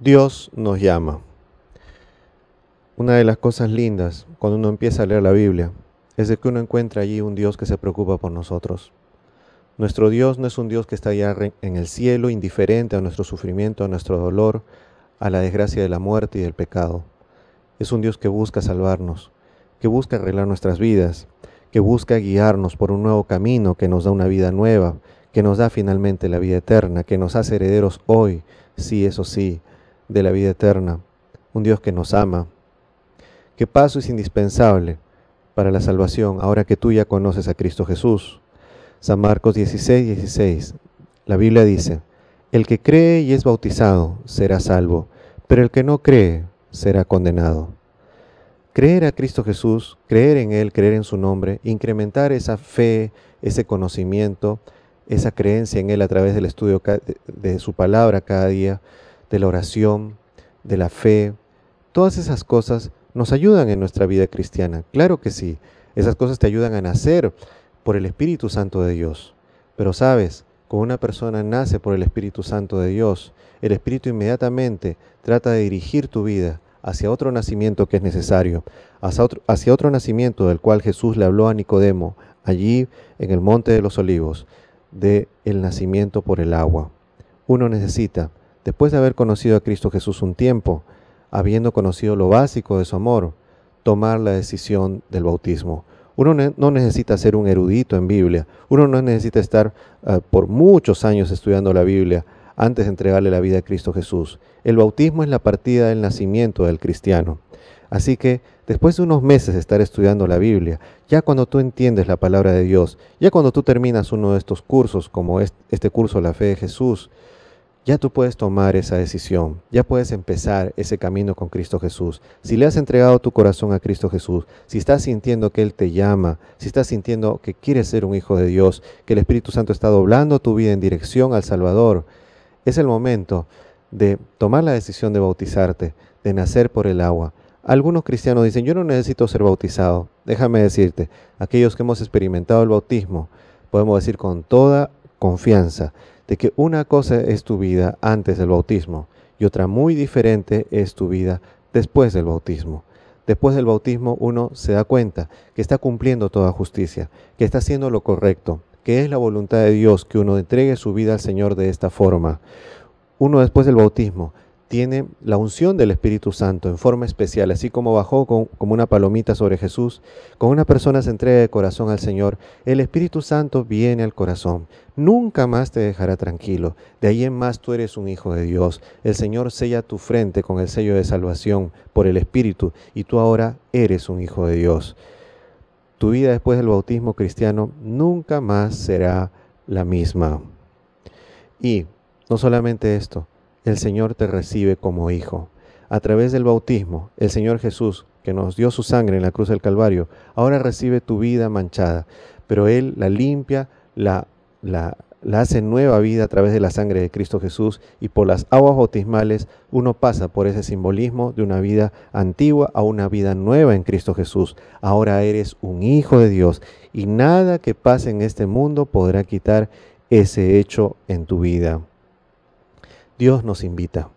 Dios nos llama. Una de las cosas lindas cuando uno empieza a leer la Biblia es de que uno encuentra allí un Dios que se preocupa por nosotros. Nuestro Dios no es un Dios que está allá en el cielo, indiferente a nuestro sufrimiento, a nuestro dolor, a la desgracia de la muerte y del pecado. Es un Dios que busca salvarnos, que busca arreglar nuestras vidas, que busca guiarnos por un nuevo camino que nos da una vida nueva, que nos da finalmente la vida eterna, que nos hace herederos hoy, sí, eso sí, de la vida eterna, un Dios que nos ama, qué paso es indispensable para la salvación, ahora que tú ya conoces a Cristo Jesús. San Marcos 16, 16. La Biblia dice, el que cree y es bautizado será salvo, pero el que no cree será condenado. Creer a Cristo Jesús, creer en Él, creer en su nombre, incrementar esa fe, ese conocimiento, esa creencia en Él a través del estudio de su palabra cada día, de la oración, de la fe. Todas esas cosas nos ayudan en nuestra vida cristiana. Claro que sí, esas cosas te ayudan a nacer por el Espíritu Santo de Dios. Pero sabes, cuando una persona nace por el Espíritu Santo de Dios, el Espíritu inmediatamente trata de dirigir tu vida hacia otro nacimiento que es necesario, hacia otro, nacimiento del cual Jesús le habló a Nicodemo, allí en el Monte de los Olivos, de el nacimiento por el agua. Uno necesita Después de haber conocido a Cristo Jesús un tiempo, habiendo conocido lo básico de su amor, tomar la decisión del bautismo. Uno no necesita ser un erudito en Biblia, uno no necesita estar ah, por muchos años estudiando la Biblia antes de entregarle la vida a Cristo Jesús. El bautismo es la partida del nacimiento del cristiano. Así que después de unos meses de estar estudiando la Biblia, ya cuando tú entiendes la palabra de Dios, ya cuando tú terminas uno de estos cursos como este curso La Fe de Jesús, ya tú puedes tomar esa decisión, ya puedes empezar ese camino con Cristo Jesús. Si le has entregado tu corazón a Cristo Jesús, si estás sintiendo que Él te llama, si estás sintiendo que quieres ser un hijo de Dios, que el Espíritu Santo está doblando tu vida en dirección al Salvador, es el momento de tomar la decisión de bautizarte, de nacer por el agua. Algunos cristianos dicen, yo no necesito ser bautizado. Déjame decirte, aquellos que hemos experimentado el bautismo, podemos decir con toda confianza de que una cosa es tu vida antes del bautismo y otra muy diferente es tu vida después del bautismo. Después del bautismo uno se da cuenta que está cumpliendo toda justicia, que está haciendo lo correcto, que es la voluntad de Dios que uno entregue su vida al Señor de esta forma. Uno después del bautismo tiene la unción del Espíritu Santo en forma especial, así como bajó como una palomita sobre Jesús, con una persona se entrega de corazón al Señor, el Espíritu Santo viene al corazón, nunca más te dejará tranquilo, de ahí en más tú eres un hijo de Dios, el Señor sella tu frente con el sello de salvación por el Espíritu y tú ahora eres un hijo de Dios. Tu vida después del bautismo cristiano nunca más será la misma. Y no solamente esto, el Señor te recibe como hijo. A través del bautismo, el Señor Jesús, que nos dio su sangre en la cruz del Calvario, ahora recibe tu vida manchada, pero Él la limpia, la, la, la hace nueva vida a través de la sangre de Cristo Jesús y por las aguas bautismales uno pasa por ese simbolismo de una vida antigua a una vida nueva en Cristo Jesús. Ahora eres un hijo de Dios y nada que pase en este mundo podrá quitar ese hecho en tu vida. Dios nos invita.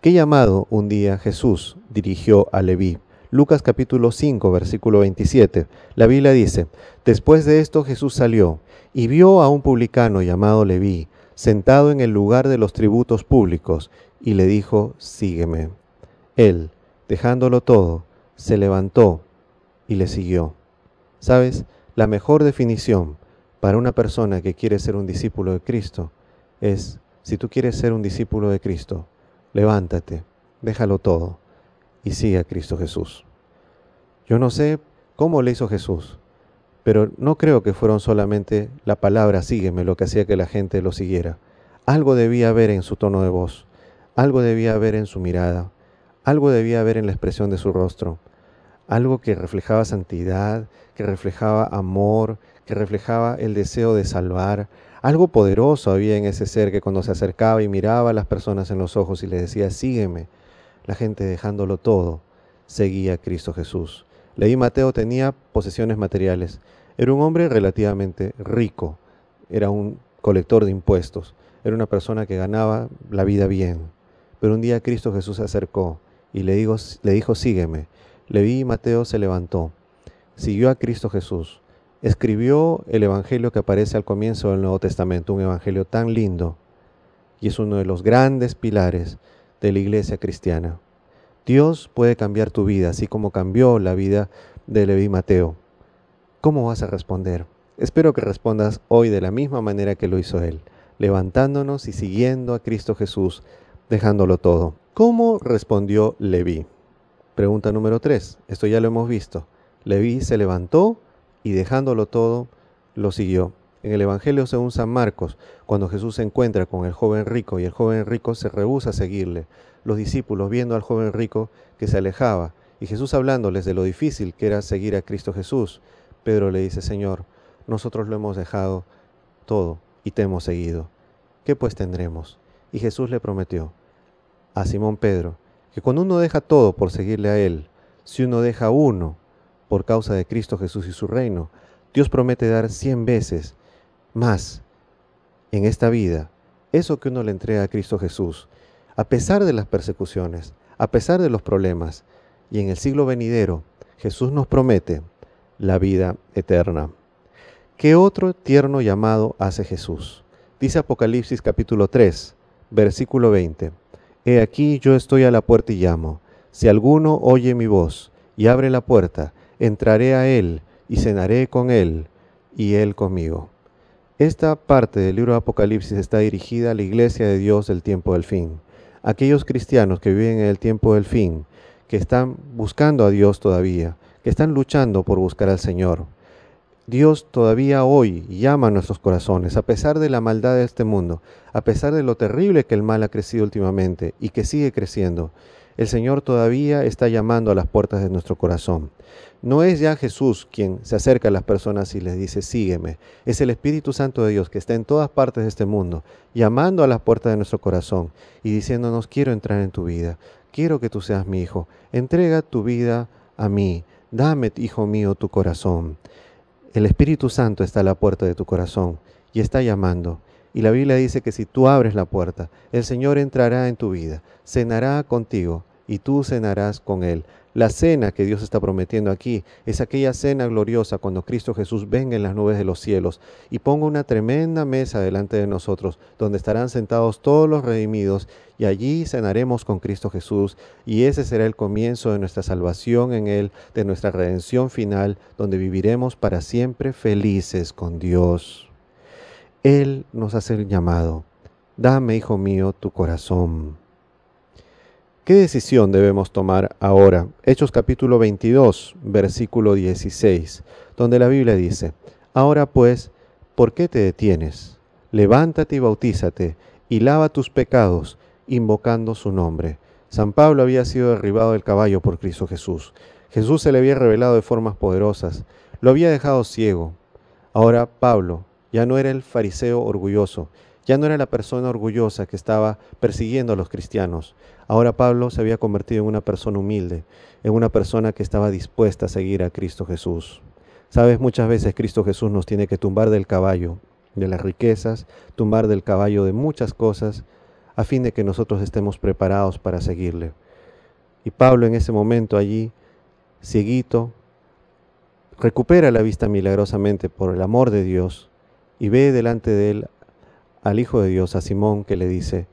¿Qué llamado un día Jesús dirigió a Leví? Lucas capítulo 5, versículo 27. La Biblia dice, Después de esto Jesús salió y vio a un publicano llamado Leví, sentado en el lugar de los tributos públicos, y le dijo, Sígueme. Él, dejándolo todo, se levantó y le siguió. ¿Sabes? La mejor definición para una persona que quiere ser un discípulo de Cristo es si tú quieres ser un discípulo de Cristo, levántate, déjalo todo y sigue a Cristo Jesús. Yo no sé cómo le hizo Jesús, pero no creo que fueron solamente la palabra sígueme lo que hacía que la gente lo siguiera. Algo debía haber en su tono de voz, algo debía haber en su mirada, algo debía haber en la expresión de su rostro, algo que reflejaba santidad, que reflejaba amor, que reflejaba el deseo de salvar, algo poderoso había en ese ser que cuando se acercaba y miraba a las personas en los ojos y les decía, sígueme, la gente dejándolo todo, seguía a Cristo Jesús. Leí Mateo tenía posesiones materiales. Era un hombre relativamente rico, era un colector de impuestos, era una persona que ganaba la vida bien. Pero un día Cristo Jesús se acercó y le dijo, le sígueme. Leví y Mateo se levantó, siguió a Cristo Jesús escribió el Evangelio que aparece al comienzo del Nuevo Testamento, un Evangelio tan lindo y es uno de los grandes pilares de la iglesia cristiana. Dios puede cambiar tu vida, así como cambió la vida de Leví Mateo. ¿Cómo vas a responder? Espero que respondas hoy de la misma manera que lo hizo él, levantándonos y siguiendo a Cristo Jesús, dejándolo todo. ¿Cómo respondió Levi? Pregunta número 3. Esto ya lo hemos visto. Levi se levantó y dejándolo todo, lo siguió. En el Evangelio según San Marcos, cuando Jesús se encuentra con el joven rico y el joven rico se rehúsa a seguirle, los discípulos viendo al joven rico que se alejaba y Jesús hablándoles de lo difícil que era seguir a Cristo Jesús, Pedro le dice, Señor, nosotros lo hemos dejado todo y te hemos seguido. ¿Qué pues tendremos? Y Jesús le prometió a Simón Pedro que cuando uno deja todo por seguirle a él, si uno deja uno por causa de Cristo Jesús y su reino. Dios promete dar cien veces más en esta vida eso que uno le entrega a Cristo Jesús, a pesar de las persecuciones, a pesar de los problemas. Y en el siglo venidero, Jesús nos promete la vida eterna. ¿Qué otro tierno llamado hace Jesús? Dice Apocalipsis capítulo 3, versículo 20. He aquí yo estoy a la puerta y llamo. Si alguno oye mi voz y abre la puerta, entraré a él y cenaré con él y él conmigo. Esta parte del libro de Apocalipsis está dirigida a la iglesia de Dios del tiempo del fin. Aquellos cristianos que viven en el tiempo del fin, que están buscando a Dios todavía, que están luchando por buscar al Señor. Dios todavía hoy llama a nuestros corazones, a pesar de la maldad de este mundo, a pesar de lo terrible que el mal ha crecido últimamente y que sigue creciendo. El Señor todavía está llamando a las puertas de nuestro corazón. No es ya Jesús quien se acerca a las personas y les dice, sígueme. Es el Espíritu Santo de Dios que está en todas partes de este mundo, llamando a las puertas de nuestro corazón y diciéndonos, quiero entrar en tu vida, quiero que tú seas mi hijo, entrega tu vida a mí, dame, hijo mío, tu corazón. El Espíritu Santo está a la puerta de tu corazón y está llamando. Y la Biblia dice que si tú abres la puerta, el Señor entrará en tu vida, cenará contigo, y tú cenarás con él. La cena que Dios está prometiendo aquí es aquella cena gloriosa cuando Cristo Jesús venga en las nubes de los cielos y ponga una tremenda mesa delante de nosotros, donde estarán sentados todos los redimidos y allí cenaremos con Cristo Jesús y ese será el comienzo de nuestra salvación en Él, de nuestra redención final, donde viviremos para siempre felices con Dios. Él nos hace el llamado, dame, hijo mío, tu corazón. ¿Qué decisión debemos tomar ahora? Hechos capítulo 22, versículo 16, donde la Biblia dice, Ahora pues, ¿por qué te detienes? Levántate y bautízate, y lava tus pecados, invocando su nombre. San Pablo había sido derribado del caballo por Cristo Jesús. Jesús se le había revelado de formas poderosas, lo había dejado ciego. Ahora Pablo ya no era el fariseo orgulloso, ya no era la persona orgullosa que estaba persiguiendo a los cristianos. Ahora Pablo se había convertido en una persona humilde, en una persona que estaba dispuesta a seguir a Cristo Jesús. Sabes, muchas veces Cristo Jesús nos tiene que tumbar del caballo, de las riquezas, tumbar del caballo de muchas cosas, a fin de que nosotros estemos preparados para seguirle. Y Pablo en ese momento allí, cieguito, recupera la vista milagrosamente por el amor de Dios y ve delante de él al Hijo de Dios, a Simón, que le dice,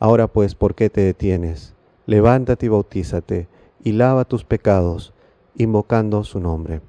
Ahora pues, ¿por qué te detienes? Levántate y bautízate, y lava tus pecados, invocando su nombre.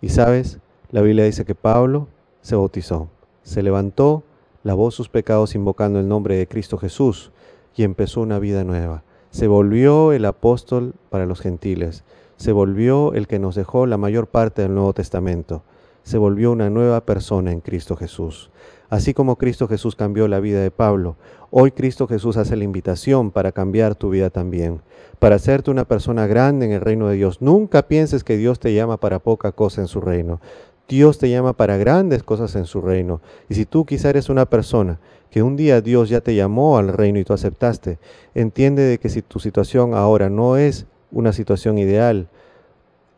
Y sabes, la Biblia dice que Pablo se bautizó, se levantó, lavó sus pecados invocando el nombre de Cristo Jesús, y empezó una vida nueva. Se volvió el apóstol para los gentiles, se volvió el que nos dejó la mayor parte del Nuevo Testamento, se volvió una nueva persona en Cristo Jesús. Así como Cristo Jesús cambió la vida de Pablo, hoy Cristo Jesús hace la invitación para cambiar tu vida también, para hacerte una persona grande en el reino de Dios. Nunca pienses que Dios te llama para poca cosa en su reino. Dios te llama para grandes cosas en su reino. Y si tú quizá eres una persona que un día Dios ya te llamó al reino y tú aceptaste, entiende de que si tu situación ahora no es una situación ideal,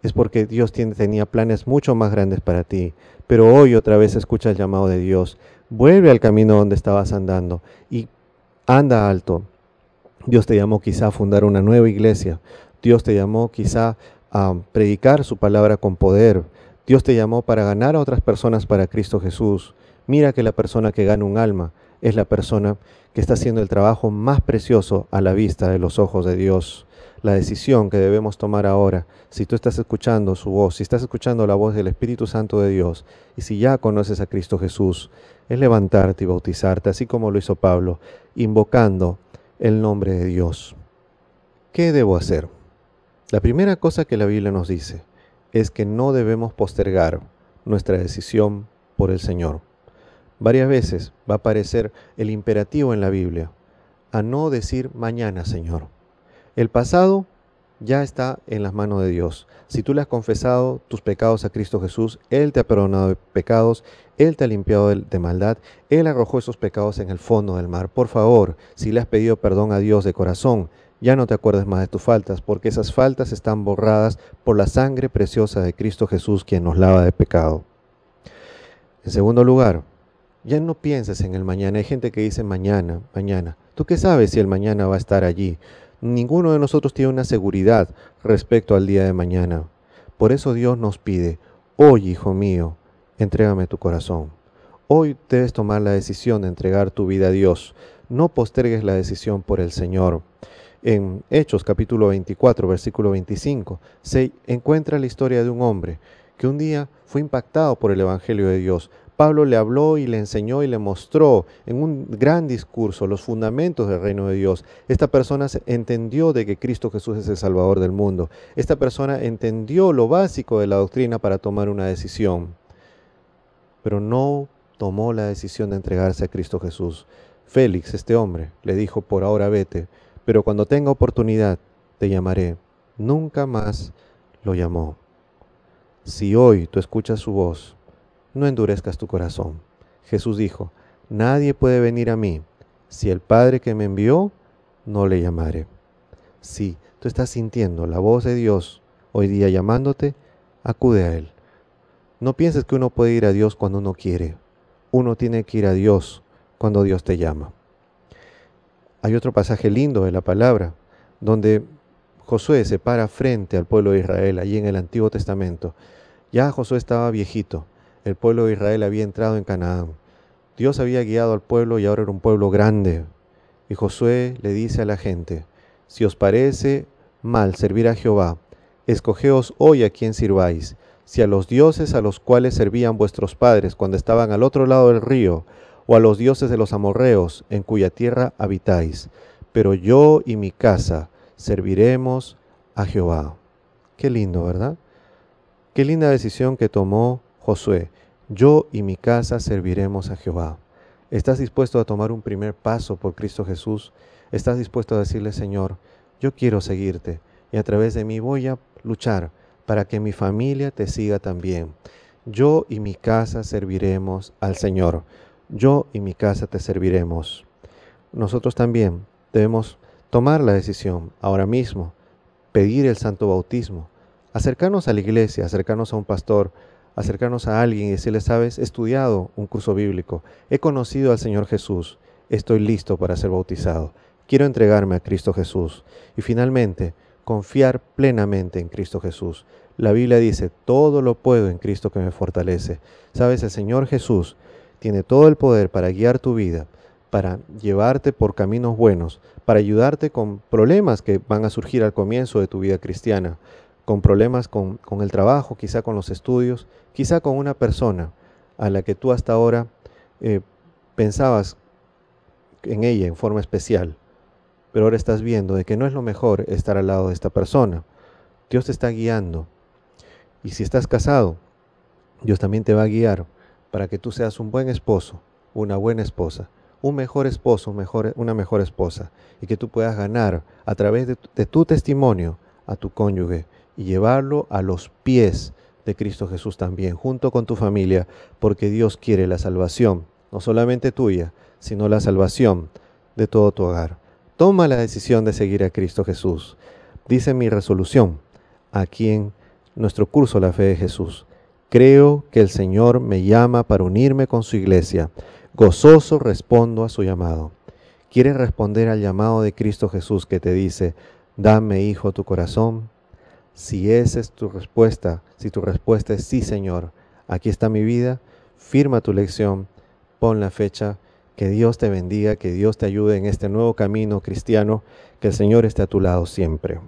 es porque Dios tiene, tenía planes mucho más grandes para ti. Pero hoy otra vez escucha el llamado de Dios. Vuelve al camino donde estabas andando y anda alto. Dios te llamó quizá a fundar una nueva iglesia. Dios te llamó quizá a predicar su palabra con poder. Dios te llamó para ganar a otras personas para Cristo Jesús. Mira que la persona que gana un alma es la persona que está haciendo el trabajo más precioso a la vista de los ojos de Dios la decisión que debemos tomar ahora. Si tú estás escuchando su voz, si estás escuchando la voz del Espíritu Santo de Dios, y si ya conoces a Cristo Jesús, es levantarte y bautizarte, así como lo hizo Pablo, invocando el nombre de Dios. ¿Qué debo hacer? La primera cosa que la Biblia nos dice es que no debemos postergar nuestra decisión por el Señor. Varias veces va a aparecer el imperativo en la Biblia a no decir mañana, Señor. El pasado ya está en las manos de Dios. Si tú le has confesado tus pecados a Cristo Jesús, Él te ha perdonado de pecados, Él te ha limpiado de, maldad, Él arrojó esos pecados en el fondo del mar. Por favor, si le has pedido perdón a Dios de corazón, ya no te acuerdes más de tus faltas, porque esas faltas están borradas por la sangre preciosa de Cristo Jesús, quien nos lava de pecado. En segundo lugar, ya no pienses en el mañana. Hay gente que dice mañana, mañana. ¿Tú qué sabes si el mañana va a estar allí? Ninguno de nosotros tiene una seguridad respecto al día de mañana. Por eso Dios nos pide, hoy, hijo mío, entrégame tu corazón. Hoy debes tomar la decisión de entregar tu vida a Dios. No postergues la decisión por el Señor. En Hechos capítulo 24, versículo 25, se encuentra la historia de un hombre que un día fue impactado por el Evangelio de Dios, Pablo le habló y le enseñó y le mostró en un gran discurso los fundamentos del reino de Dios. Esta persona entendió de que Cristo Jesús es el Salvador del mundo. Esta persona entendió lo básico de la doctrina para tomar una decisión, pero no tomó la decisión de entregarse a Cristo Jesús. Félix, este hombre, le dijo, por ahora vete, pero cuando tenga oportunidad te llamaré. Nunca más lo llamó. Si hoy tú escuchas su voz, no endurezcas tu corazón. Jesús dijo, nadie puede venir a mí si el Padre que me envió no le llamare. Si tú estás sintiendo la voz de Dios hoy día llamándote, acude a Él. No pienses que uno puede ir a Dios cuando uno quiere. Uno tiene que ir a Dios cuando Dios te llama. Hay otro pasaje lindo de la palabra donde Josué se para frente al pueblo de Israel, allí en el Antiguo Testamento. Ya Josué estaba viejito, el pueblo de Israel había entrado en Canaán. Dios había guiado al pueblo y ahora era un pueblo grande. Y Josué le dice a la gente, si os parece mal servir a Jehová, escogeos hoy a quien sirváis, si a los dioses a los cuales servían vuestros padres cuando estaban al otro lado del río, o a los dioses de los amorreos en cuya tierra habitáis. Pero yo y mi casa serviremos a Jehová. Qué lindo, ¿verdad? Qué linda decisión que tomó Josué, yo y mi casa serviremos a Jehová. ¿Estás dispuesto a tomar un primer paso por Cristo Jesús? ¿Estás dispuesto a decirle, Señor, yo quiero seguirte y a través de mí voy a luchar para que mi familia te siga también? Yo y mi casa serviremos al Señor. Yo y mi casa te serviremos. Nosotros también debemos tomar la decisión ahora mismo, pedir el santo bautismo, acercarnos a la iglesia, acercarnos a un pastor, acercarnos a alguien y decirle, sabes, he estudiado un curso bíblico, he conocido al Señor Jesús, estoy listo para ser bautizado, quiero entregarme a Cristo Jesús. Y finalmente, confiar plenamente en Cristo Jesús. La Biblia dice, todo lo puedo en Cristo que me fortalece. Sabes, el Señor Jesús tiene todo el poder para guiar tu vida, para llevarte por caminos buenos, para ayudarte con problemas que van a surgir al comienzo de tu vida cristiana, con problemas con, el trabajo, quizá con los estudios, quizá con una persona a la que tú hasta ahora eh, pensabas en ella en forma especial, pero ahora estás viendo de que no es lo mejor estar al lado de esta persona. Dios te está guiando. Y si estás casado, Dios también te va a guiar para que tú seas un buen esposo, una buena esposa, un mejor esposo, mejor, una mejor esposa, y que tú puedas ganar a través de tu testimonio a tu cónyuge y llevarlo a los pies de Cristo Jesús también, junto con tu familia, porque Dios quiere la salvación, no solamente tuya, sino la salvación de todo tu hogar. Toma la decisión de seguir a Cristo Jesús. Dice mi resolución aquí en nuestro curso La Fe de Jesús. Creo que el Señor me llama para unirme con su iglesia. Gozoso respondo a su llamado. ¿Quieres responder al llamado de Cristo Jesús que te dice, dame, hijo, tu corazón? Si esa es tu respuesta, si tu respuesta es sí, Señor, aquí está mi vida, firma tu lección, pon la fecha, que Dios te bendiga, que Dios te ayude en este nuevo camino cristiano, que el Señor esté a tu lado siempre.